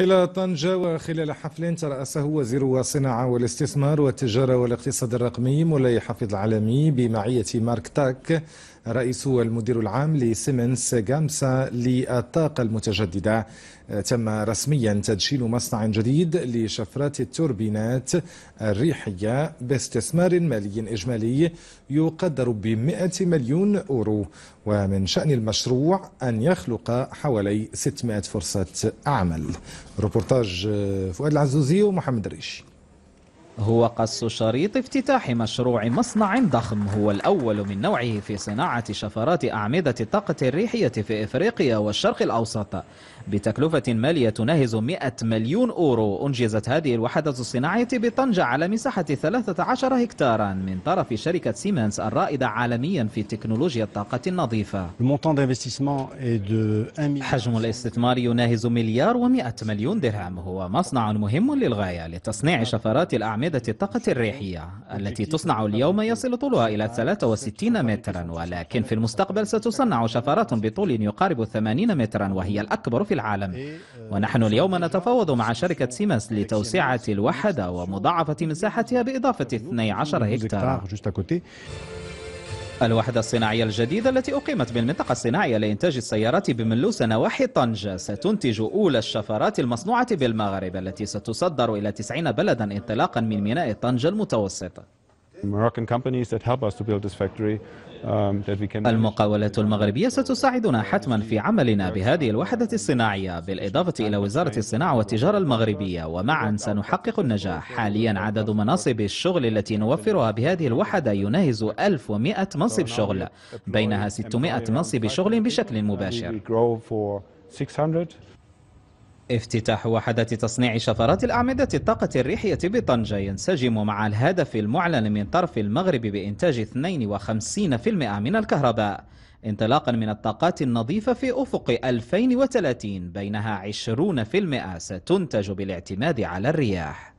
إلى طنجة وخلال حفل ترأسه وزير الصناعة والاستثمار والتجارة والاقتصاد الرقمي مولاي حفيظ العالمي بمعية مارك تاك رئيس والمدير العام لسيمنز جامسا للطاقة المتجددة تم رسميا تدشين مصنع جديد لشفرات التوربينات الريحية باستثمار مالي إجمالي يقدر ب 100 مليون أورو ومن شأن المشروع أن يخلق حوالي 600 فرصة عمل ريبورتاج آه، فؤاد العزوزي ومحمد الريشي هو قص شريط افتتاح مشروع مصنع ضخم هو الأول من نوعه في صناعة شفرات أعمدة الطاقة الريحية في إفريقيا والشرق الأوسط بتكلفة مالية تناهز 100 مليون أورو أنجزت هذه الوحدة الصناعية بطنجة على مساحة 13 هكتارا من طرف شركة سيمنز الرائدة عالميا في تكنولوجيا الطاقة النظيفة حجم الاستثمار يناهز مليار و100 مليون درهم هو مصنع مهم للغاية لتصنيع شفرات الأعمدة أعمدة الطاقة الريحية التي تصنع اليوم يصل طولها إلى 63 مترا ولكن في المستقبل ستصنع شفرات بطول يقارب 80 مترا وهي الأكبر في العالم ونحن اليوم نتفاوض مع شركة سيمنز لتوسعة الوحدة ومضاعفة مساحتها بإضافة 12 هكتار الوحدة الصناعية الجديدة التي أقيمت بالمنطقة الصناعية لإنتاج السيارات بملوس نواحي طنجة ستنتج أولى الشفرات المصنوعة بالمغرب التي ستصدر إلى 90 بلدا انطلاقا من ميناء طنجة المتوسط Um, المقاولات المغربية ستساعدنا حتما في عملنا بهذه الوحدة الصناعية بالإضافة إلى وزارة الصناعة والتجارة المغربية ومعا سنحقق النجاح حاليا عدد مناصب الشغل التي نوفرها بهذه الوحدة يناهز 1100 منصب شغل بينها 600 منصب شغل بشكل مباشر افتتاح وحدة تصنيع شفرات الأعمدة الطاقة الريحية بطنجة ينسجم مع الهدف المعلن من طرف المغرب بإنتاج 52% من الكهرباء انطلاقا من الطاقات النظيفة في أفق 2030 بينها 20% ستنتج بالاعتماد على الرياح